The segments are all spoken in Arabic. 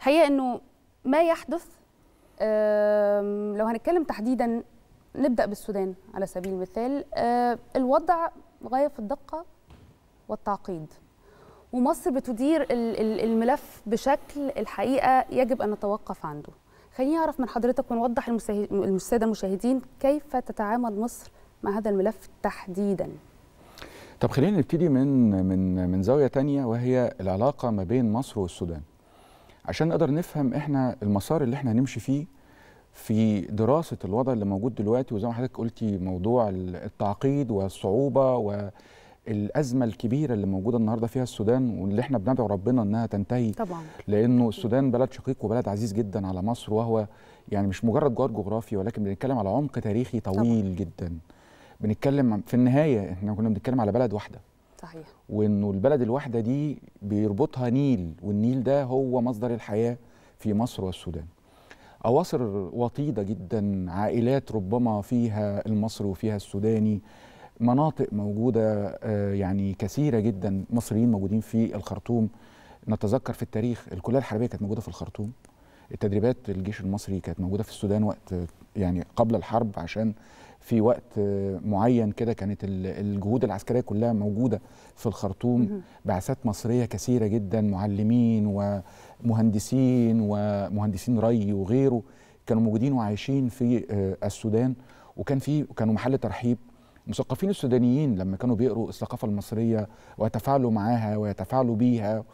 الحقيقه انه ما يحدث لو هنتكلم تحديدا نبدا بالسودان على سبيل المثال الوضع غايه في الدقه والتعقيد ومصر بتدير الملف بشكل الحقيقه يجب ان نتوقف عنده خليني اعرف من حضرتك ونوضح للساده المشاهدين كيف تتعامل مصر مع هذا الملف تحديدا طب خلينا نبتدي من من من زاويه ثانيه وهي العلاقه ما بين مصر والسودان عشان نقدر نفهم احنا المسار اللي احنا هنمشي فيه في دراسه الوضع اللي موجود دلوقتي وزي ما حضرتك قلتي موضوع التعقيد والصعوبه والازمه الكبيره اللي موجوده النهارده فيها السودان واللي احنا بندعو ربنا انها تنتهي طبعا لانه السودان بلد شقيق وبلد عزيز جدا على مصر وهو يعني مش مجرد جوار جغرافي ولكن بنتكلم على عمق تاريخي طويل طبعا. جدا بنتكلم في النهايه احنا كنا بنتكلم على بلد واحده صحيح وانه البلد الواحده دي بيربطها نيل والنيل ده هو مصدر الحياه في مصر والسودان اواصر وطيده جدا عائلات ربما فيها المصري وفيها السوداني مناطق موجوده آه، يعني كثيره جدا مصريين موجودين في الخرطوم نتذكر في التاريخ الكليه الحربيه كانت موجوده في الخرطوم التدريبات الجيش المصري كانت موجوده في السودان وقت يعني قبل الحرب عشان في وقت معين كده كانت الجهود العسكريه كلها موجوده في الخرطوم بعثات مصريه كثيره جدا معلمين ومهندسين ومهندسين ري وغيره كانوا موجودين وعايشين في آه، السودان وكان في كانوا محل ترحيب المثقفين السودانيين لما كانوا بيقروا الثقافه المصريه ويتفاعلوا معاها ويتفاعلوا بيها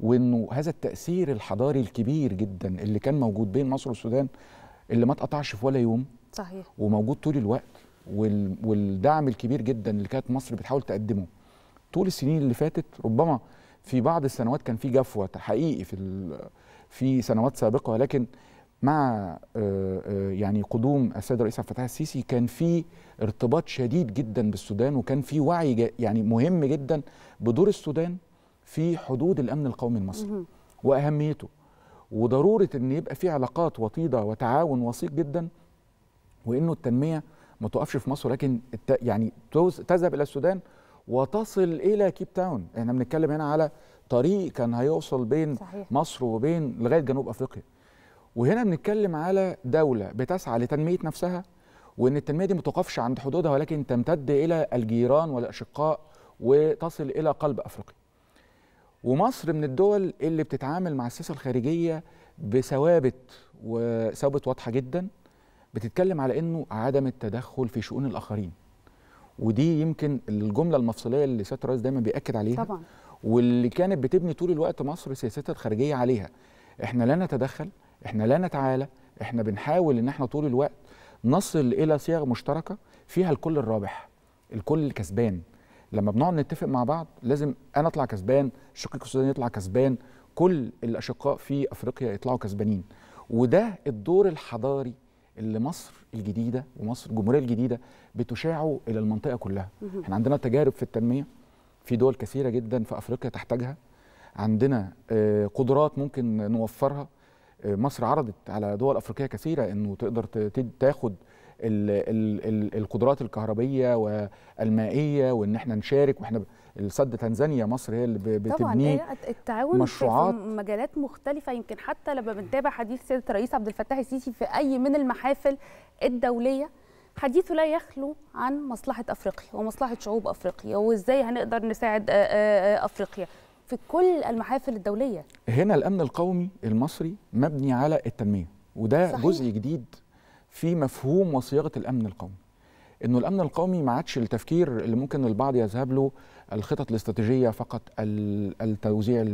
وانه هذا التاثير الحضاري الكبير جدا اللي كان موجود بين مصر والسودان اللي ما اتقطعش في ولا يوم صحيح وموجود طول الوقت والدعم الكبير جدا اللي كانت مصر بتحاول تقدمه طول السنين اللي فاتت ربما في بعض السنوات كان في جفوه حقيقي في في سنوات سابقه ولكن مع آه، آه، يعني قدوم السيد الرئيس عبد الفتاح السيسي كان في ارتباط شديد جدا بالسودان وكان في وعي يعني مهم جدا بدور السودان في حدود الامن القومي المصري واهميته وضروره ان يبقى في علاقات وطيده وتعاون وثيق جدا وانه التنميه ما توقفش في مصر لكن يعني تذهب الى السودان وتصل الى كيب تاون احنا بنتكلم هنا على طريق كان هيوصل بين صحيح. مصر وبين لغايه جنوب افريقيا وهنا بنتكلم على دوله بتسعى لتنميه نفسها وان التنميه دي ما توقفش عند حدودها ولكن تمتد الى الجيران والاشقاء وتصل الى قلب افريقيا ومصر من الدول اللي بتتعامل مع السياسه الخارجيه بثوابت وثوابت واضحه جدا بتتكلم على انه عدم التدخل في شؤون الاخرين ودي يمكن الجمله المفصليه اللي سياده الرئيس دايما بياكد عليها طبعا واللي كانت بتبني طول الوقت مصر سياستها الخارجيه عليها احنا لا نتدخل احنا لا نتعالى احنا بنحاول ان احنا طول الوقت نصل الى صيغ مشتركه فيها الكل الرابح الكل كسبان لما بنقعد نتفق مع بعض لازم انا اطلع كسبان شقيق السودان يطلع كسبان كل الاشقاء في افريقيا يطلعوا كسبانين وده الدور الحضاري اللي مصر الجديده ومصر الجمهوريه الجديده بتشاعه الى المنطقه كلها احنا عندنا تجارب في التنميه في دول كثيره جدا في افريقيا تحتاجها عندنا آه، قدرات ممكن نوفرها آه، مصر عرضت على دول افريقيه كثيره انه تقدر تاخد القدرات الكهربيه والمائيه وان احنا نشارك واحنا السد تنزانيا مصر هي اللي بتبني طبعا إيه، التعاون مشروعات في مجالات مختلفه يمكن حتى لما بنتابع حديث سيده الرئيس عبد الفتاح السيسي في اي من المحافل الدوليه حديثه لا يخلو عن مصلحه افريقيا ومصلحه شعوب افريقيا وازاي هنقدر نساعد آه، آه، آه، افريقيا في كل المحافل الدوليه هنا الامن القومي المصري مبني على التنميه وده صحيح. جزء جديد في مفهوم وصياغه الامن القومي انه الامن القومي ما عادش التفكير اللي ممكن البعض يذهب له الخطط الاستراتيجيه فقط التوزيع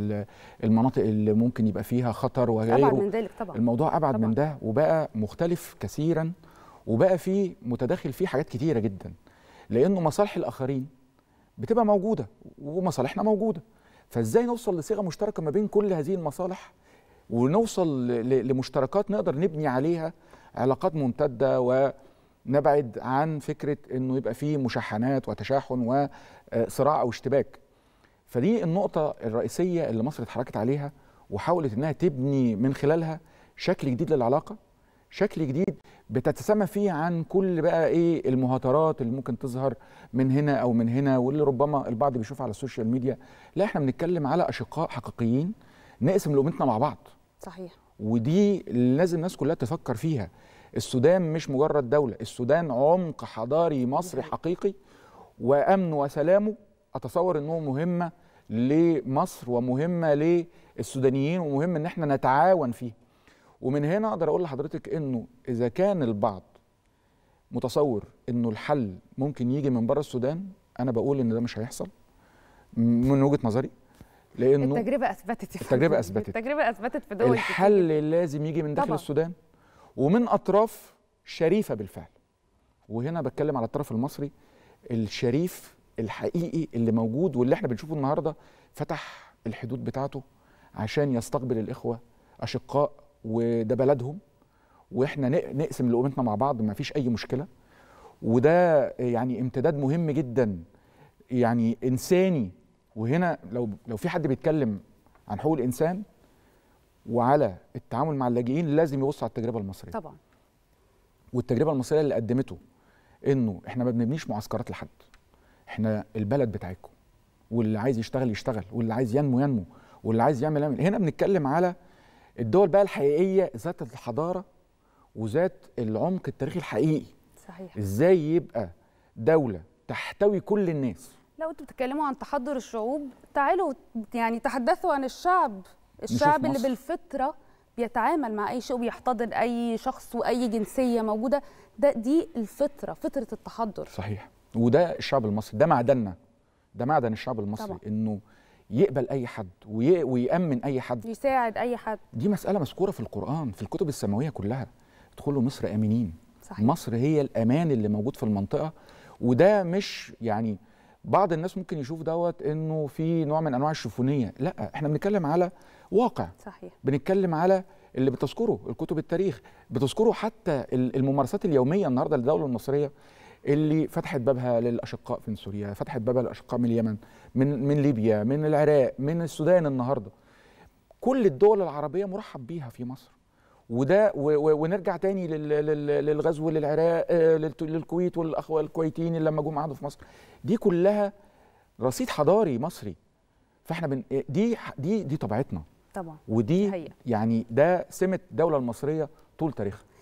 المناطق اللي ممكن يبقى فيها خطر وغيره ابعد من ذلك طبعا الموضوع ابعد طبعًا. من ده وبقى مختلف كثيرا وبقى فيه متداخل فيه حاجات كثيره جدا لانه مصالح الاخرين بتبقى موجوده ومصالحنا موجوده فازاي نوصل لصيغه مشتركه ما بين كل هذه المصالح ونوصل لمشتركات نقدر نبني عليها علاقات ممتده ونبعد عن فكره انه يبقى فيه مشحنات وتشاحن وصراع او اشتباك فدي النقطه الرئيسيه اللي مصر اتحركت عليها وحاولت انها تبني من خلالها شكل جديد للعلاقه شكل جديد بتتسامى فيه عن كل بقى ايه المهاترات اللي ممكن تظهر من هنا او من هنا واللي ربما البعض بيشوفها على السوشيال ميديا لا احنا بنتكلم على اشقاء حقيقيين نقسم لقمتنا مع بعض صحيح ودي لازم الناس كلها تفكر فيها السودان مش مجرد دولة السودان عمق حضاري مصري حقيقي وأمن وسلامه أتصور أنه مهمة لمصر ومهمة للسودانيين ومهم أن احنا نتعاون فيه ومن هنا أقدر أقول لحضرتك أنه إذا كان البعض متصور أنه الحل ممكن يجي من بره السودان أنا بقول أن ده مش هيحصل من وجهة نظري لانه التجربه اثبتت التجربه اثبتت التجربه اثبتت في دول الحل كتير. لازم يجي من داخل طبعا. السودان ومن اطراف شريفه بالفعل وهنا بتكلم على الطرف المصري الشريف الحقيقي اللي موجود واللي احنا بنشوفه النهارده فتح الحدود بتاعته عشان يستقبل الاخوه اشقاء وده بلدهم واحنا نقسم لقومتنا مع بعض ما فيش اي مشكله وده يعني امتداد مهم جدا يعني انساني وهنا لو لو في حد بيتكلم عن حقوق الانسان وعلى التعامل مع اللاجئين لازم يبص على التجربه المصريه طبعا والتجربه المصريه اللي قدمته انه احنا ما بنبنيش معسكرات لحد احنا البلد بتاعتكم واللي عايز يشتغل يشتغل واللي عايز ينمو ينمو واللي عايز يعمل يعمل هنا بنتكلم على الدول بقى الحقيقيه ذات الحضاره وذات العمق التاريخي الحقيقي صحيح ازاي يبقى دوله تحتوي كل الناس لو انتوا بتتكلموا عن تحضر الشعوب تعالوا يعني تحدثوا عن الشعب الشعب اللي بالفطره بيتعامل مع اي شيء وبيحتضن اي شخص واي جنسيه موجوده ده دي الفطره فطره التحضر صحيح وده الشعب المصري ده معدننا ده معدن الشعب المصري طبعا. انه يقبل اي حد ويامن اي حد يساعد اي حد دي مساله مذكوره في القران في الكتب السماويه كلها ادخلوا مصر امنين صحيح. مصر هي الامان اللي موجود في المنطقه وده مش يعني بعض الناس ممكن يشوف دوت انه في نوع من انواع الشفونيه لا احنا بنتكلم على واقع صحيح بنتكلم على اللي بتذكره الكتب التاريخ بتذكره حتى الممارسات اليوميه النهارده للدوله المصريه اللي فتحت بابها للاشقاء في سوريا فتحت بابها للاشقاء من اليمن من من ليبيا من العراق من السودان النهارده كل الدول العربيه مرحب بيها في مصر وده ونرجع تاني للغزو للعراق آه، للكويت والاخوه الكويتيين اللي لما جم قعدوا في مصر دي كلها رصيد حضاري مصري فاحنا بن آه، دي دي دي طبيعتنا طبعا ودي هي. يعني ده سمه الدوله المصريه طول تاريخها